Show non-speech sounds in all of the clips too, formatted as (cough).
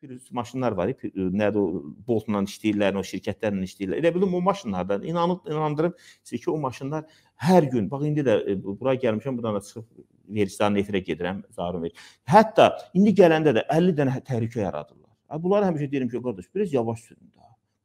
pürüz maşınlar var, pür, nədir o Boltla işləyirlər, o şirkətlərlə işləyirlər. Elə bildim o maşınlardan inanıb inandırım sizə ki, o maşınlar hər gün bax indi də bura gəlmişəm, buradan da çıxıb vericilərin efirə gedirəm, zarım ver. Hətta indi gələndə də 50 dənə təhlükə yaradırlar. Bunları həmişə deyirəm ki, qardaş, biraz yavaş sürün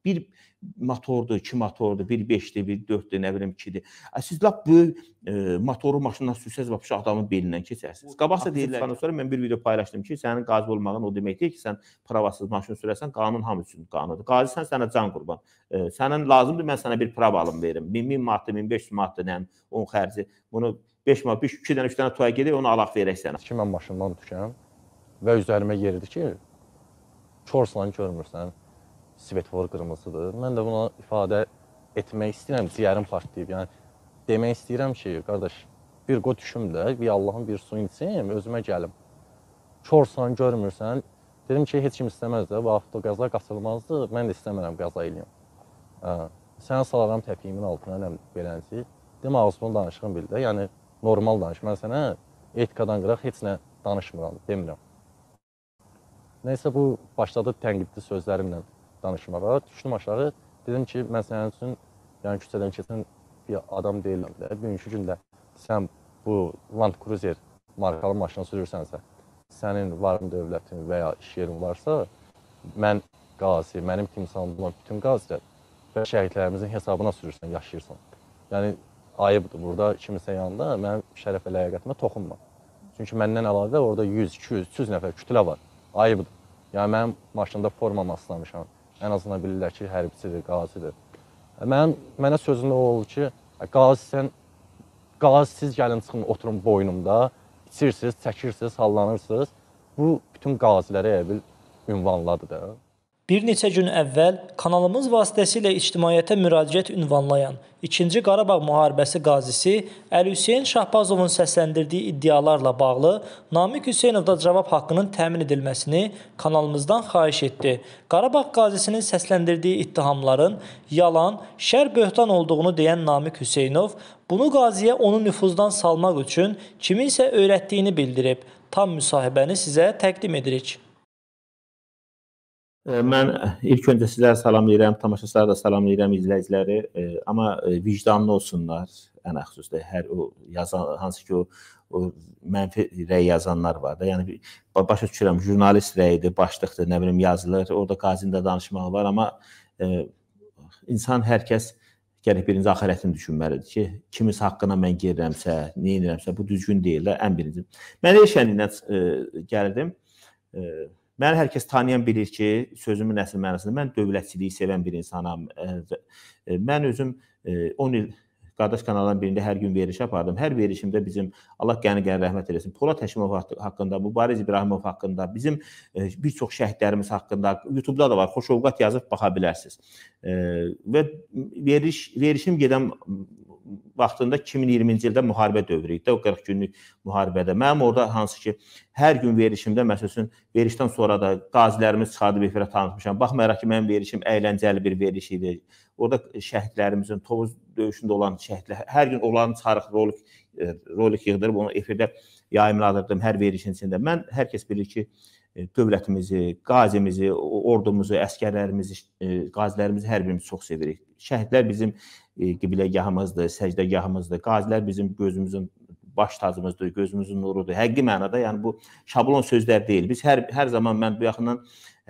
bir motordur, iki motordur, bir beşdir, bir dörddir, nə bilim ikidir. Ə, siz lap böyük e, motoru maşından sürsəz vapış adamın belindən keçərsiniz. Qabaqsa deyirlər, sonra mən bir video paylaşdım ki, sənin qazi olmağın o deməkdir ki, sən pravasız maşın sürəsən, qanun hamı üçün qanundur. Qazisən sənə can qurban. E, sənin lazımdır mən sənə bir prav alım verim. 1000 1000 manatdır, 1500 manatdır, nə 10 xərci. Bunu 5 manat, 5 2 dənə 3 dənə toya gedib onu alaq verək sənə. Ki mən maşından düşəm və üzərimə yeridi ki, çorsanı görmürsən svetofor qırmızıdır. Mən də buna ifadə etmək istəyirəm, ciyərim partlayıb. Yəni demək istəyirəm ki, qardaş, bir qo düşüm də, bir Allahın bir su içim, özümə gəlim. Korsan, görmürsən. Dedim ki, heç kim istəməz də, vaxtda qaza qaçılmazdı. Mən də istəmirəm qaza eləyim. Hə, sənə salaram təpiyimin altına, nə beləncə. Demə ağzımın danışığım bildi. Yəni normal danış. Mən sənə etikadan qıraq heç nə danışmıram, demirəm. Nəysə bu başladı tənqidli sözlərimlə danışmağa. Düşdüm aşağı, dedim ki, mən sənin üçün yəni küçədən keçən bir adam deyiləm də. Bugünkü gündə sən bu Land Cruiser markalı maşını sürürsənsə, sənin varın dövlətin və ya iş yerin varsa, mən qazi, mənim timsalım olan bütün qazilər və şəhidlərimizin hesabına sürürsən, yaşayırsan. Yəni ayıbdır burada kiminsə yanında mənim şərəfə ləyaqətimə toxunma. Çünki məndən əlavə orada 100, 200, 300 nəfər kütlə var. Ayıbdır. Yəni mənim maşında formamı aslamışam ən azından bilirlər ki, hərbiçidir, qazidir. E, mən, mənə sözüm o oldu ki, e, qazi sən, qazi siz gəlin çıxın, oturun boynumda, içirsiniz, çəkirsiniz, sallanırsınız. Bu, bütün qazilərə elə bil ünvanladı da. Bir neçə gün əvvəl kanalımız vasitəsilə ictimaiyyətə müraciət ünvanlayan 2-ci Qarabağ müharibəsi qazisi Əli Hüseyn Şahbazovun səsləndirdiyi iddialarla bağlı Namiq Hüseynov da cavab haqqının təmin edilməsini kanalımızdan xahiş etdi. Qarabağ qazisinin səsləndirdiyi ittihamların yalan, şər böhtan olduğunu deyən Namiq Hüseynov bunu qaziyə onu nüfuzdan salmaq üçün kiminsə öyrətdiyini bildirib. Tam müsahibəni sizə təqdim edirik. Mən e, ilk öncə sizlərə salamlayıram, tamaşaçılara da salamlayıram, izləyiciləri. Amma e, vicdanlı olsunlar, ən xüsusda hər o yazan hansı ki o, o mənfi rəy yazanlar var da. Yəni başa düşürəm, jurnalist rəyidir, başlıqdır, nə bilim yazılır, orada qazində danışmaq var, amma e, insan hər kəs gərək birinci axirətini düşünməlidir ki, kimis haqqına mən gedirəmsə, nə edirəmsə bu düzgün deyil də ən birinci. Mən Eşənliyindən e, gəldim. E, Məni hər kəs tanıyan bilir ki, sözümün əsl mənasında mən dövlətçiliyi sevən bir insanam. Mən özüm 10 il qardaş kanalların birində hər gün veriş apardım. Hər verişimdə bizim Allah qəni-qəni rəhmət eləsin. Polad Həşimov haqqında, Mübariz İbrahimov haqqında, bizim e, bir çox şəhidlərimiz haqqında YouTube-da da var. Xoş ovqat yazıb baxa bilərsiniz. E, və veriş verişim gedən vaxtında 2020-ci ildə müharibə dövrü idi, o 40 günlük müharibədə. Mənim orada hansı ki, hər gün verişimdə məsəl üçün verişdən sonra da qazilərimiz çıxardı efirə tanıtmışam. Baxmayaraq ki, mənim verişim əyləncəli bir veriş idi. Orada şəhidlərimizin Tovuz döyüşündə olan şəhidlər hər gün onların çarx rolik e, rolik yığdırıb onu efirdə yayımladırdım hər verilişin içində. Mən hər kəs bilir ki, e, dövlətimizi, qazimizi, ordumuzu, əskərlərimizi, e, qazilərimizi hər birimiz çox sevirik. Şəhidlər bizim qibləgahımızdır, səcdəgahımızdır. Qazilər bizim gözümüzün baş tacımızdır, gözümüzün nurudur. Həqiqi mənada, yəni bu şablon sözlər deyil. Biz hər hər zaman mən bu yaxından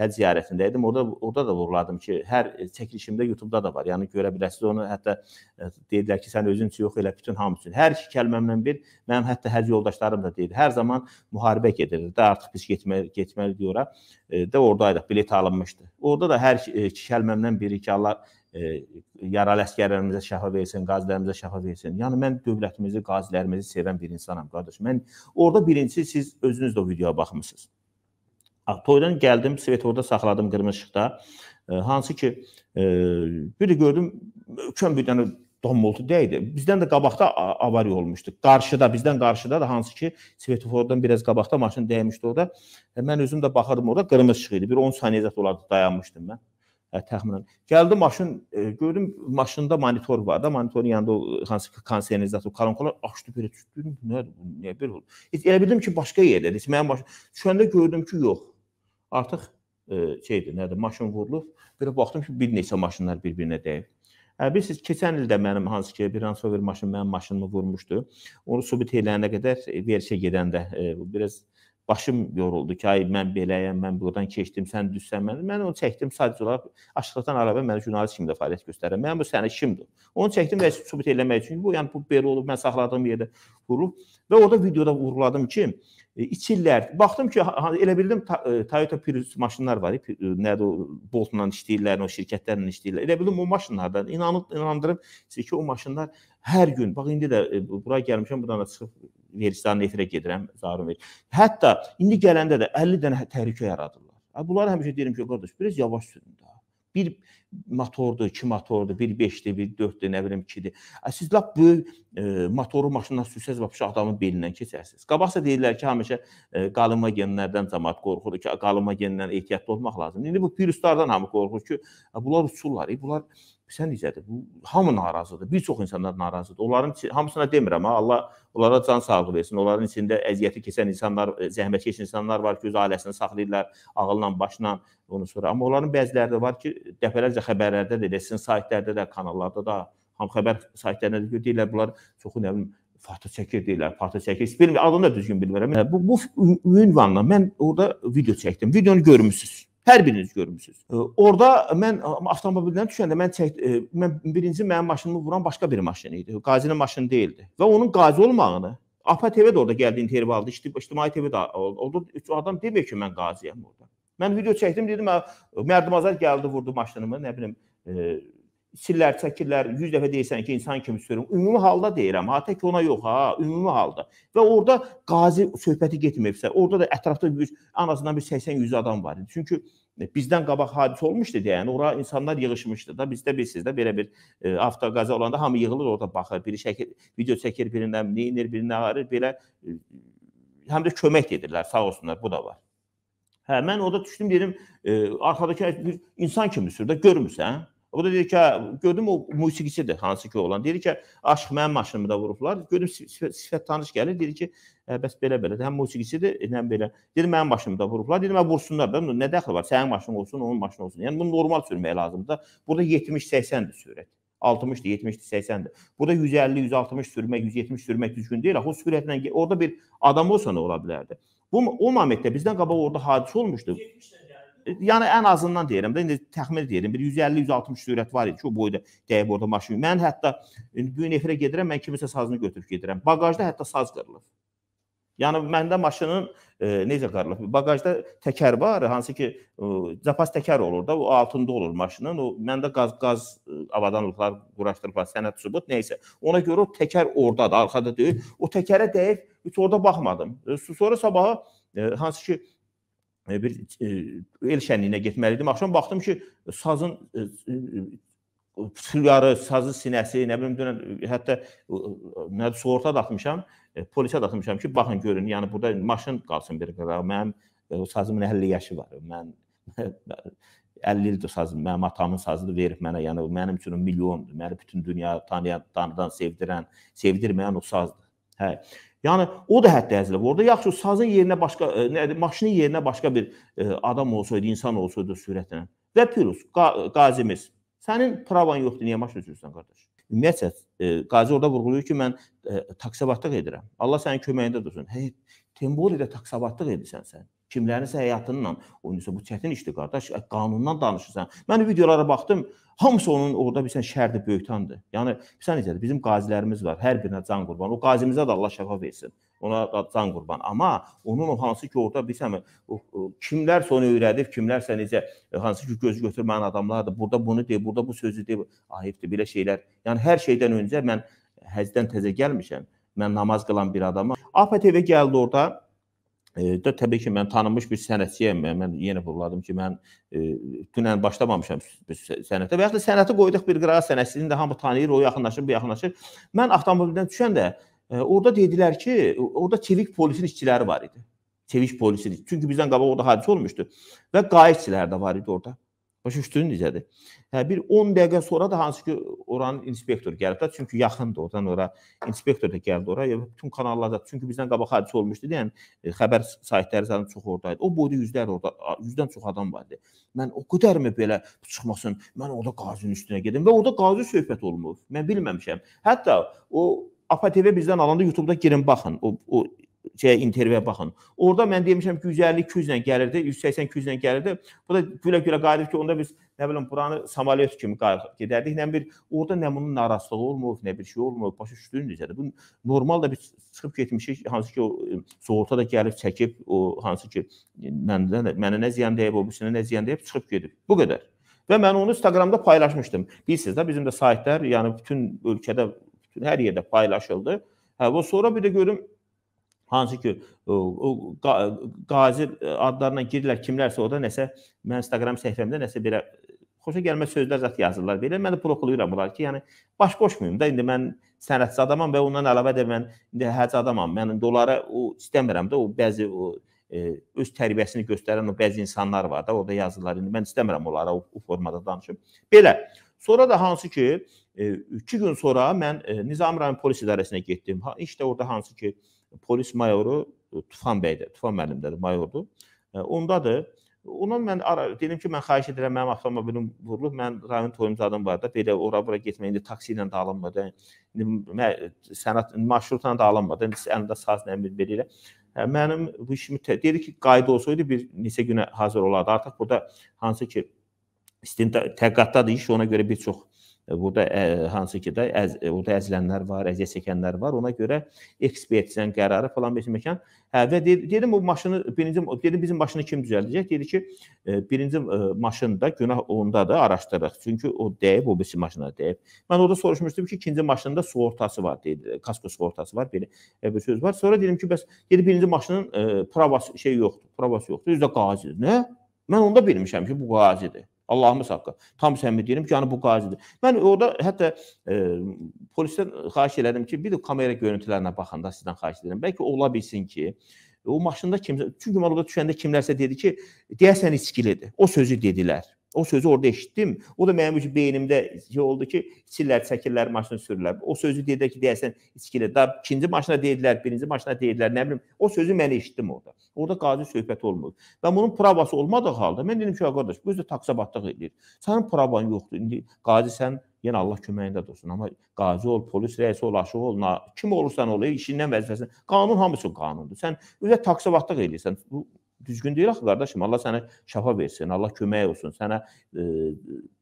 Həcc ziyarətində idim. Orda orada da vurğuladım ki, hər e, çəkilişimdə YouTube-da da var. Yəni görə bilərsiniz onu hətta e, deyirlər ki, sən özün üçün yox elə bütün hamı üçün. Hər iki kəlməmlə bir mənim hətta həcc yoldaşlarım da deyir. Hər zaman müharibə gedirdi. Də artıq biz getməli getməlidik ora. E, də ordaydıq. Bilet alınmışdı. Orda da hər iki kəlməmdən biri ki, Allah yaralı əskərlərimizə şəfa versin, qazilərimizə şəfa versin. Yəni mən dövlətimizi, qazilərimizi sevən bir insanam, qardaş. Mən orada birinci siz özünüz də o videoya baxmısınız. Ah, toydan gəldim, svetoforda saxladım qırmızı işıqda. E, hansı ki, e, biri gördüm, kön bir dənə domboltu dəydi. Bizdən də qabaqda avariya olmuşdu. Qarşıda, bizdən qarşıda da hansı ki, svetofordan biraz qabaqda maşın dəymişdi orada. E, mən özüm də baxırdım orada qırmızı işıq idi. Bir 10 saniyə zət olardı dayanmışdım mən təxminən. Gəldi maşın, e, gördüm maşında monitor var da, monitorun yanında o hansı ki konsernizator kolonkalar açdı belə düşdüm. Nədir bu? Niyə belə oldu? Heç elə bildim ki, başqa yerdədir. Mənim baş düşəndə gördüm ki, yox. Artıq e, şeydir, nədir, maşın vurulub, belə baxdım ki, bir neçə maşınlar bir-birinə dəyib. Hə bilirsiniz, keçən ildə mənim hansı ki, bir Range Rover maşın mənim maşınımı vurmuşdu. Onu sübut eləyənə qədər e, verişə gedəndə e, biraz başım yoruldu ki, ay mən beləyəm, mən buradan keçdim, sən düşsən mən. Mən onu çəkdim sadəcə olaraq Aşxatan Araba mən jurnalist kimi də fəaliyyət göstərirəm. Mənim bu səhnə kimdir? Onu çəkdim və sübut eləmək üçün bu, yəni bu belə olub, mən saxladığım yerdə vurub və orada videoda vurğuladım ki, 2 e, illər baxdım ki, elə bildim e, Toyota Prius maşınlar var, e, nədir o Boltla işləyirlər, o şirkətlərlə işləyirlər. Elə bildim o maşınlardan inanıb inandırıb ki, o maşınlar hər gün bax indi də bura gəlmişəm, buradan da çıxıb vericilərin efirə gedirəm, zarım ver. Hətta indi gələndə də 50 dənə təhlükə yaradırlar. Ha bunları həmişə deyirəm ki, qardaş, biraz yavaş sürün də. Bir motordur, iki motordur, bir 5-dir, bir 4-dir, nə bilim 2-dir. Siz lap böyük e, motoru maşından sürsəz və bu adamın belindən keçərsiniz. Qabaqsa deyirlər ki, həmişə e, qalınma genlərdən cəmaət qorxur ki, qalınma gendən ehtiyatlı olmaq lazımdır. İndi bu viruslardan hamı qorxur ki, bunlar uçurlar, e, bunlar Sən necədir? Bu hamı narazıdır. Bir çox insanlar narazıdır. Onların hamısına demirəm ha, Allah onlara can sağlığı versin. Onların içində əziyyəti keçən insanlar, e, zəhmət keçən insanlar var ki, öz ailəsini saxlayırlar ağılla, başla, ondan sonra. Amma onların bəziləri də var ki, dəfələrcə xəbərlərdə də, sizin saytlarda da, kanallarda da, ham xəbər saytlarında da deyirlər, bunlar çoxu nə bilim foto çəkir deyirlər, foto çəkir. Bilmirəm, adını da düzgün bilmirəm. Hə, bu bu ünvanla mən orada video çəkdim. Videonu görmüsüz. Hər biriniz görmüsüz. Orda mən avtomobildən düşəndə mən çək e, mən birinci mənim maşınımı vuran başqa bir maşın idi. Qazinin maşını değildi. Və onun qazi olmağını APA TV də orada gəldi intervalda, ictimai TV də oldu. Üç adam demir ki, mən qaziyəm orada. Mən video çəkdim, dedim, Mərdimazar gəldi, vurdu maşınımı, nə bilim, e, sillər, çəkirlər, 100 dəfə deyirsən ki, insan kimi sürüm. Ümumi halda deyirəm, ha tək ona yox ha, ümumi halda. Və orada qazi söhbəti getməyibsə, orada da ətrafda bir ən azından bir 80-100 adam var idi. Çünki e, bizdən qabaq hadisə olmuşdu deyə, yəni ora insanlar yığılmışdı da. Bizdə bilirsiniz də belə bir e, avtoqaza olanda hamı yığılır orada baxır, biri şəkil, video çəkir, birinə nə edir, birinə ağrır, belə e, həm də kömək edirlər, sağ olsunlar, bu da var. Hə, mən orada düşdüm dedim, e, arxadakı bir insan kimi sür də görmüsən? O da deyir ki, gördüm o musiqiçidir hansı ki olan. Deyir ki, aşk mənim maşınımı da vurublar. Gördüm sifət tanış gəlir. Deyir ki, ə, hə, bəs belə-belədir. Həm musiqiçidir, e, həm belə. Deyir mənim maşınımı da vurublar. Deyir mən vursunlar da. Nə dəxli var? Sənin maşının olsun, onun maşını olsun. Yəni bunu normal sürmək lazımdır da. Burada 70-80-dir sürət. 60-dır, 70-dir, 80-dir. Burada 150, 160 sürmək, 170 sürmək düzgün deyil. O sürətlə orada bir adam olsa nə ola bilərdi? Bu o momentdə bizdən qabaq orada hadisə olmuşdu. 70-lə yəni ən azından deyirəm də indi təxmin edirəm bir 150-160 sürət var idi ki, o boyda dəyib orada maşın. Mən hətta bu gün efirə gedirəm, mən kimisə sazını götürüb gedirəm. Baqajda hətta saz qırılıb. Yəni məndə maşının e, necə qarılıb? Baqajda təkər var, hansı ki, e, zapas təkər olur da, o altında olur maşının. O məndə qaz qaz e, avadanlıqlar quraşdırıblar, sənəd sübut, nə isə. Ona görə o təkər ordadır, arxada deyil. O təkərə dəyib, heç orada baxmadım. E, sonra sabaha e, hansı ki, e, E, bir e, el şənliyinə getməliydim. Axşam baxdım ki, sazın fülyarı, e, sazı sinəsi, nə bilim dünən hətta nə sığorta da atmışam, polisə də atmışam ki, baxın görün, yəni burada maşın qalsın bir qara. Mənim sazımın 50 yaşı var. Mən 50 (laughs) ildir sazım, mənim atamın sazını verib mənə, yəni mənim üçün milyondur. Məni bütün dünya tanıyan, tanıdan sevdirən, sevdirməyən o sazdır. Hə. Yəni o da həddəzlib. Orda yaxşı sazın yerinə başqa e, nədir, maşının yerinə başqa bir ə, e, adam olsaydı, insan olsaydı sürətlə. Və plus qa qazimiz. Sənin pravan yoxdur, niyə maşın sürürsən qardaş? Ümumiyyətlə ə, e, qazi orada vurğulayır ki, mən ə, taksabatlıq edirəm. Allah sənin köməyində dursun. Hey, Temboli də taksabatlıq edirsən sən kimlərinsə həyatından. Oyunsa bu çətin işdir qardaş. Qanundan danışırsan. Mən videolara baxdım. Hamısı onun orada bilsən şərdi böyütandır. Yəni bilsən necədir? Bizim qazilərimiz var. Hər birinə can qurban. O qazimizə də Allah şəfa versin. Ona da can qurban. Amma onun o hansı ki orada bilsən o, o, kimlər sonu öyrədib, kimlərsə necə hansı ki gözü götürməyən adamlardır. Burada bunu deyib, burada bu sözü deyib. Ayıbdır belə şeylər. Yəni hər şeydən öncə mən həzdən təzə gəlmişəm. Mən namaz qılan bir adamam. APTV gəldi orada də təbii ki, mən tanınmış bir sənətçiyəm. Mən yenə vurladım ki, mən e, dünən başlamamışam sənətə. Və ya da sənəti qoyduq bir qırağa sənətçisini də hamı tanıyır, o yaxınlaşır, bu yaxınlaşır. Mən avtomobildən düşəndə e, orada dedilər ki, orada çevik polisin işçiləri var idi. Çevik polisin. Çünki bizdən qabaq orada hadisə olmuşdu və qayçılar da var idi orada. Başa düşdün necədir? Hə bir 10 dəqiqə sonra da hansı ki oranın inspektor gəlib də, çünki yaxındır oradan ora. İnspektor da gəldi ora, e, bütün kanallarda. Çünki bizdən qabaq hadisə olmuşdu, yəni xəbər saytları zaten çox ordaydı. O boyda yüzlər orada, yüzdən çox adam vardı. Mən o qədərmi belə çıxmasın, mən orada qazinin üstünə gedim və orada qazi söhbət olmur. Mən bilməmişəm. Hətta o APA TV bizdən alanda YouTube-da girin baxın. O o şey intervyuya baxın. Orda mən demişəm ki, 150-200 ilə gəlirdi, 180-200 ilə gəlirdi. Bu da gülə-gülə qayıdıb ki, onda biz nə bilim buranı samolyot kimi gedərdik. Nə bir orada nəmunun narazılığı olmur, nə bir şey olmur. Başa düşdünüz necədir? Bu normal da biz çıxıb getmişik, hansı ki o sığorta da gəlib çəkib, o hansı ki məndən mənə nə ziyan deyib, o bisinə nə ziyan deyib çıxıb gedib. Bu qədər. Və mən onu Instagramda paylaşmışdım. Bilirsiniz də bizim də saytlar, yəni bütün ölkədə, bütün hər yerdə paylaşıldı. Hə, və sonra bir də görüm Hansı ki, o qazi adlarla girirlər kimlərsə o da nəsə mən Instagram səhifəmdə nəsə belə xoşa gəlməz sözlər zət yazırlar belə. Mən də blokluyuram bunlar ki, yəni baş qoşmayım da indi mən sənətçi adamam və ondan əlavə də mən indi həcc adamam. Mən dolara o istəmirəm də o bəzi o e, öz tərbiyəsini göstərən o bəzi insanlar var da, orada yazırlar. İndi mən istəmirəm onlara o, o formada danışım. Belə. Sonra da hansı ki, 2 e, gün sonra mən e, Nizami rayon polis idarəsinə getdim. Ha, işte orada hansı ki, e, polis mayoru e, Tufan bəydir, Tufan müəllimdədir, mayordur. E, Ondadır. Ona mən ara, dedim ki, mən xahiş edirəm, mənim avtomobilim vurulub, mən rayon toyumzadım var da, belə ora-bura getmək, indi taksi ilə də alınmadı, indi sənət marşrutla da alınmadı, indi əlində sazla bir belə ilə. E, mənim bu işimi dedi ki, qayda olsaydı bir neçə günə hazır olardı. Artıq burada hansı ki, istintaq təqiqatdadır iş, ona görə bir çox E, burada ə, e, hansı ki də əz, orada e, əzilənlər var, əziyyət çəkənlər var. Ona görə ekspertizən qərarı falan bir məkan. Hə və dedim bu maşını birinci dedim bizim maşını kim düzəldəcək? Dedi ki, birinci maşında günah ondadır, araşdırırıq. Çünki o dəyib, o birisi maşına dəyib. Mən orada soruşmuşdum ki, ikinci maşında sığortası var, dedi. Kasko sığortası var, belə bir söz var. Sonra dedim ki, bəs dedi birinci maşının pravası şey yoxdur, pravası yoxdur. Üzdə qazidir. Nə? Mən onda bilmişəm ki, bu qazidir. Allahımız haqqı. Tam səmimi deyirəm ki, yəni bu qazidir. Mən orada hətta e, polisdən xahiş elədim ki, bir də kamera görüntülərinə baxanda sizdən xahiş edirəm. Bəlkə ola bilsin ki, o maşında kimsə çünki mən orada düşəndə kimlərsə dedi ki, deyəsən içkilidir. O sözü dedilər. O sözü orada eşitdim. O da mənim üçün beynimdə şey oldu ki, içirlər, çəkirlər, maşını sürürlər. O sözü deyirlər ki, deyəsən içkilə. Da ikinci maşına deyirlər, birinci maşına deyirlər, nə bilim. O sözü mən eşitdim orada. Orada qazi söhbət olmur. Və bunun pravası olmadığı halda mən dedim ki, qardaş, bu özü taksabatlıq eləyir. Sənin pravan yoxdur. İndi qazi sən yenə Allah köməyində olsun. Amma qazi ol, polis rəisi ol, aşıq ol, kim olursan ol, işindən vəzifəsindən. Qanun hamısı qanundur. Sən özə taksabatlıq eləyirsən. Bu düzgün deyil axı qardaşım. Allah sənə şəfa versin, Allah kömək olsun, sənə e,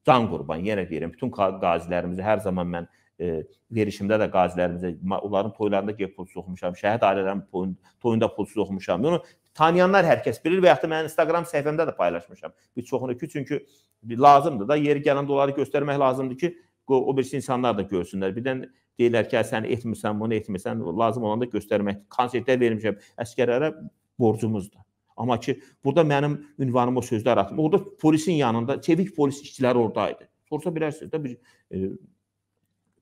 can qurban. Yenə deyirəm, bütün qazilərimizi hər zaman mən e, verişimdə də qazilərimizə, onların toylarında gəlib pulsuz oxumuşam, şəhid ailələrin toyun, toyunda pulsuz oxumuşam. Bunu tanıyanlar hər kəs bilir və yaxud da mənim Instagram səhifəmdə də paylaşmışam. Bir çoxunu ki, çünki lazımdır da yeri gələndə onları göstərmək lazımdır ki, o birisi insanlar da görsünlər. Birdən deyirlər ki, sən etmirsən, bunu etmirsən, lazım olanda göstərmək. Konsertlər vermişəm, əskərlərə borcumuzdur. Amma ki, burada mənim ünvanım o sözlər atılır. Orada polisin yanında, çevik polis işçiləri oradaydı. Sorsa bilərsiniz də bir e,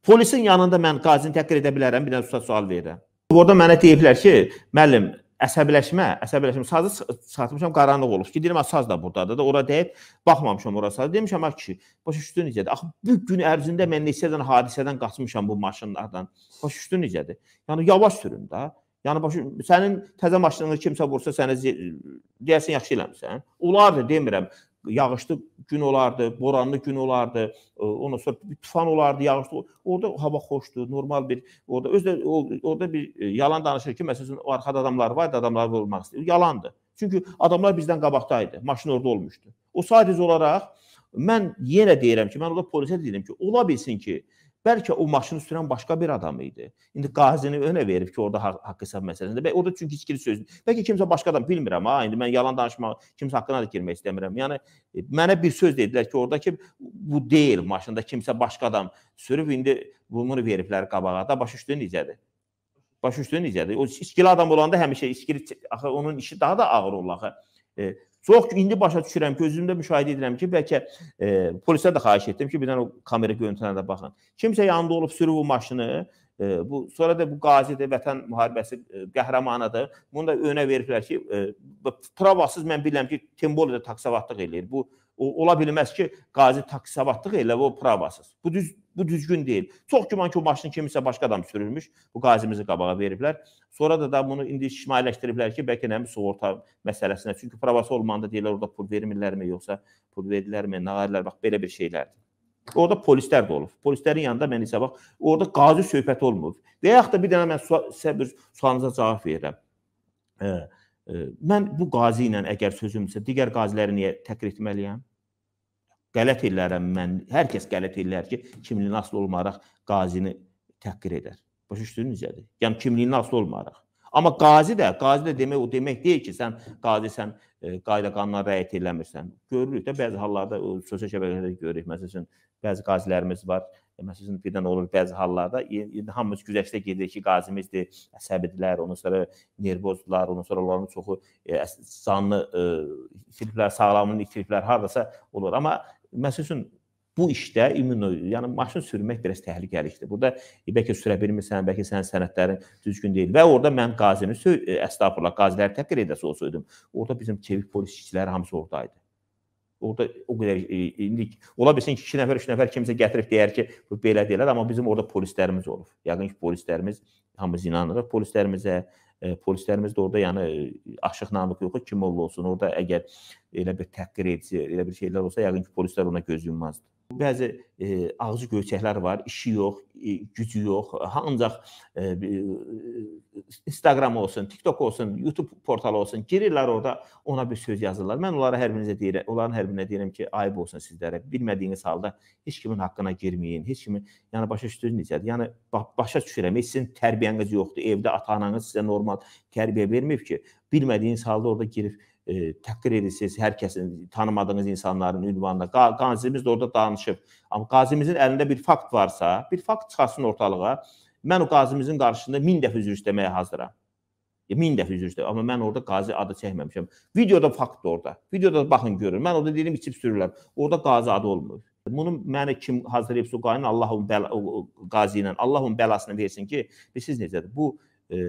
polisin yanında mən qazini təhqir edə bilərəm, bir dənə sual sual verirəm. Orada mənə deyiblər ki, müəllim, əsəbləşmə, əsəbləşmə. Sazı satmışam, qaranlıq olub. Gedirəm, saz da burdadır da. Ora deyib, baxmamışam ora sazı. Demişəm, ay kişi, başa düşdün necədir? Axı bu gün ərzində mən neçədən hadisədən qaçmışam bu maşınlardan. Başa düşdün necədir? Yəni yavaş sürün də. Yəni başı sənin təzə maşınını kimsə vursa sənə deyəsən yaxşı eləmisən. Olardı demirəm. Yağışlı gün olardı, boranlı gün olardı, e, ondan sonra tufan olardı, yağışlı. Orda hava xoşdu, normal bir orada özdə orada bir e, yalan danışır ki, məsələn o arxada adamlar var, adamlar vurulmaq istəyir. Yalandır. Çünki adamlar bizdən qabaqda idi. Maşın orada olmuşdu. O sadəcə olaraq mən yenə deyirəm ki, mən orada polisə deyirəm ki, ola bilsin ki, Bəlkə o maşını sürən başqa bir adam idi. İndi qazini önə verib ki, orada haqq haq hesab məsələsində. Bəlkə o da çünki içkili sözdür. Bəlkə kimsə başqa adam bilmirəm ha. İndi mən yalan danışmaq, kimsə haqqına da girmək istəmirəm. Yəni e, mənə bir söz dedilər ki, ordakı bu deyil, maşında kimsə başqa adam sürüb indi bunu veriblər qabağa. Da başa düşdün necədir? Başa düşdün necədir? O içkili adam olanda həmişə içkili axı onun işi daha da ağır olur axı. E, Çox ki, indi başa düşürəm ki, özümdə müşahidə edirəm ki, bəlkə e, polisə də xahiş etdim ki, birdən o kamera görüntülərinə də baxın. Kimsə yanında olub sürüb o maşını, e, bu sonra da bu qazidir, vətən müharibəsi e, qəhrəmanıdır. Bunu da önə veriblər ki, e, pravasız mən bilirəm ki, Tembolda taksavatlıq eləyir. Bu o, ola bilməz ki, qazi taksavatlıq elə o pravasız. Bu düz Bu düzgün deyil. Çox güman ki, o maşını kimisə başqa adam sürülmüş. Bu qazimizi qabağa veriblər. Sonra da da bunu indi ictimailəşdiriblər ki, bəlkə nəmi sığorta məsələsinə. Çünki pravası olmanda deyirlər orada pul vermirlərmi, yoxsa pul verdilərmi, nə ayrılar, bax belə bir şeylərdir. Orada polislər də olub. Polislərin yanında mən isə bax, orada qazi söhbəti olmub. Və yaxud da bir dənə mən sizə bir sualınıza cavab verirəm. E, e, mən bu qazi ilə əgər sözümsə, digər qaziləri niyə təkrir etməliyəm? Qələt ellərəm mən. Hər kəs qələt ellər ki, kimliyinə asılı olmayaraq qazini təhqir edər. Başa düşdünüz necədir? Yəni kimliyinə asılı olmayaraq. Amma qazi də, qazi də demək o demək deyil ki, sən qazisən, e, qayda qanuna riayət eləmirsən. Görürük də bəzi hallarda sosial şəbəkələrdə görürük. Məsələn, bəzi qazilərimiz var. E, Məsələn, birdən olur bəzi hallarda indi hamımız güzəştə gedir ki, qazimizdir, əsəbidilər, ondan sonra nervozdular, ondan sonra onların çoxu e, canlı e, itiriblər, sağlamlığını itiriblər, hardasa olur. Amma məsəl üçün bu işdə immuno, yəni maşın sürmək biraz təhlükəli işdir. Burada e, bəlkə sürə bilmirsən, bəlkə sənin sənədlərin düzgün deyil və orada mən qazini, e, əstəğfurullah, qaziləri təqdir edəsi olsaydım, orada bizim çevik polis işçiləri hamısı oradaydı orada o qədər e, indi ola bilsin ki, 2 nəfər, 3 nəfər kimsə gətirib deyər ki, bu belə deyirlər, amma bizim orada polislərimiz olub. Yəqin ki, polislərimiz hamımız inanırıq polislərimizə. E, polislərimiz də orada yəni e, aşıq namıq yox, kim olsun, orada əgər elə bir təhqir edici, elə bir şeylər olsa, yəqin ki, polislər ona göz yummazdı. Bəzi e, ağzı göyçəklər var, işi yox, e, gücü yox, ancaq e, e, Instagram olsun, TikTok olsun, YouTube portalı olsun, girirlər orada ona bir söz yazırlar. Mən onlara hər birinizə deyirəm, onların hər birinə deyirəm ki, ayıb olsun sizlərə. Bilmədiyiniz halda heç kimin haqqına girməyin. Heç kimin, yəni başa düşdünüz necədir? Yəni başa düşürəm, heç sizin tərbiyəniz yoxdur. Evdə ata-ananız sizə normal tərbiyə verməyib ki, bilmədiyiniz halda orada girib e, təqrir edirsiniz hər kəsin, tanımadığınız insanların ünvanına. Qazimiz də orada danışıb. Amma qazimizin əlində bir fakt varsa, bir fakt çıxarsın ortalığa. Mən o qazimizin qarşısında 1000 dəfə üzr istəməyə hazıram. 1000 dəfə üzr istəyirəm, amma mən orada qazi adı çəkməmişəm. Videoda fakt orada. Videoda baxın görün. Mən orada deyirəm içib sürürlər. Orada qazi adı olmur. Bunu mənə kim hazırlayıbsa o qaynı Allahın qazi ilə, Allahın bəlasını versin ki, bilirsiniz necədir? Bu e,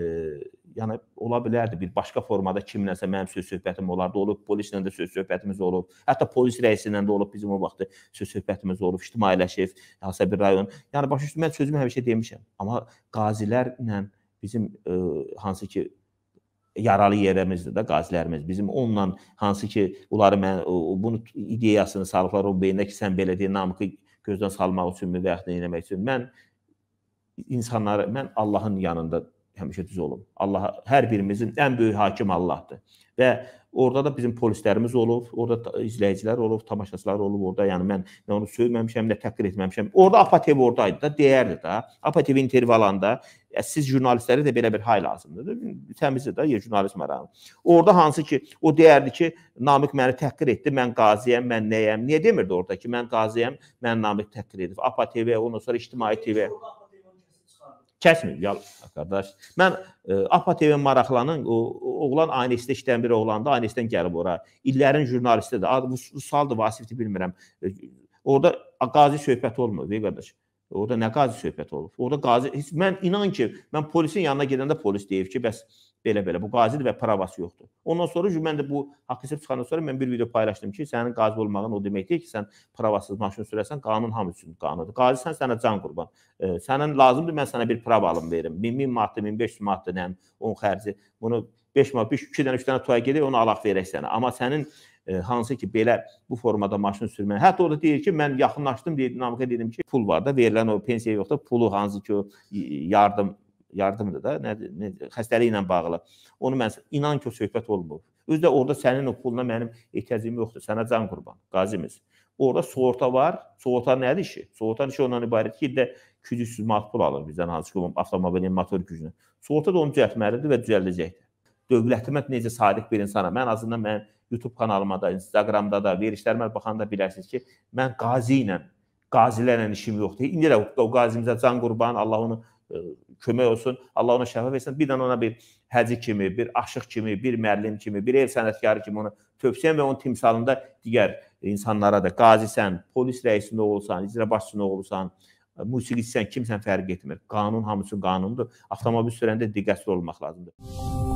yəni ola bilərdi bir başqa formada kimləsə mənim söz-söhbətim olardı, olub polislə də söz-söhbətimiz olub. Hətta polis rəisindən də olub bizim o vaxtı söz-söhbətimiz olub, ictimailəşib, hansısa bir rayon. Yəni başa düşdüm, mən sözümü həmişə demişəm. Amma qazilərlə bizim e, hansı ki yaralı yerimizdir də qazilərimiz. Bizim onunla hansı ki onları mən bunu ideyasını salıblar o beyində ki sən belə deyə namıqı gözdən salmaq üçünmü və ya nə etmək üçün mən insanları mən Allahın yanında həmişə düz olub. Allah hər birimizin ən böyük hakim Allahdır. Və orada da bizim polislərimiz olub, orada izləyicilər olub, tamaşaçılar olub orada. Yəni mən nə onu söyməmişəm, nə təqrir etməmişəm. Orada APTV ordaydı da, deyərdi də. APTV intervyu alanda siz jurnalistlərə də belə bir hay lazımdır. Təmizdir də jurnalist mərami. Orada hansı ki o deyərdi ki, Namiq məni təhqir etdi, mən qaziyəm, mən nəyəm? Niyə demirdi orada ki, mən qaziyəm, mən Namiq təhqir edib. APA TV, ondan sonra İctimai TV. Kəsmir, yal qardaş. Mən ə, e, APA TV maraqlanan o, o oğlan ANS-də işləyən bir oğlandı, ANS-dən gəlib ora. İllərin jurnalistidir. Bu, bu sualdır, Vasifdir, bilmirəm. E, Orda qazi söhbəti olmur, vey qardaş. Orda nə qazi söhbəti olub? Orda qazi heç mən inan ki, mən polisin yanına gedəndə polis deyib ki, bəs belə-belə. Bu qazidir və pravası yoxdur. Ondan sonra mən də bu haqq hesab çıxandan sonra mən bir video paylaşdım ki, sənin qazi olmağın o deməkdir ki, sən pravasız maşın sürəsən, qanun hamı üçün qanundur. Qazisən sənə can qurban. E, sənin lazımdır mən sənə bir prava alım verim. 1000 manatdır, 1500 manatdır, nəm onun xərci. Bunu 5 manat, 5 2 dənə, 3 dənə toya gedib onu alaq verək sənə. Amma sənin e, hansı ki belə bu formada maşın sürməyə. Hətta o da deyir ki, mən yaxınlaşdım deyir, dinamika dedim ki, pul var da, verilən o pensiya yoxdur, pulu hansı ki o yardım yardımdır da, nədir, nədir, xəstəliklə bağlı. Onu mən inan ki, o söhbət olmur. Özü də orada sənin o puluna mənim ehtiyacım yoxdur. Sənə can qurban, qazimiz. Orada sığorta var. Sığorta nədir işi? Sığorta işi ondan ibarət ki, ildə 200-300 manat pul alır bizdən hansı ki, avtomobilin motor gücünü. Sığorta da onu düzəltməlidir və düzəldəcəkdir. Dövlətimə necə sadiq bir insanam. Mən azından mən YouTube kanalıma da, Instagramda da, verişlərimə baxanda bilərsiniz ki, mən qazi ilə, qazilərlə işim yoxdur. İndi də o qazimizə can qurban, Allah onu E, kömək olsun. Allah ona şəfa versin. Bir dənə ona bir həci kimi, bir aşıq kimi, bir müəllim kimi, bir ev sənətkarı kimi onu tövsiyəm və onun timsalında digər insanlara da qazisən, polis rəisi nə olsan, icra başçısı nə olsan, e, musiqiçisən, kimsən fərq etmir. Qanun hamısı qanundur. Avtomobil sürəndə diqqətli olmaq lazımdır.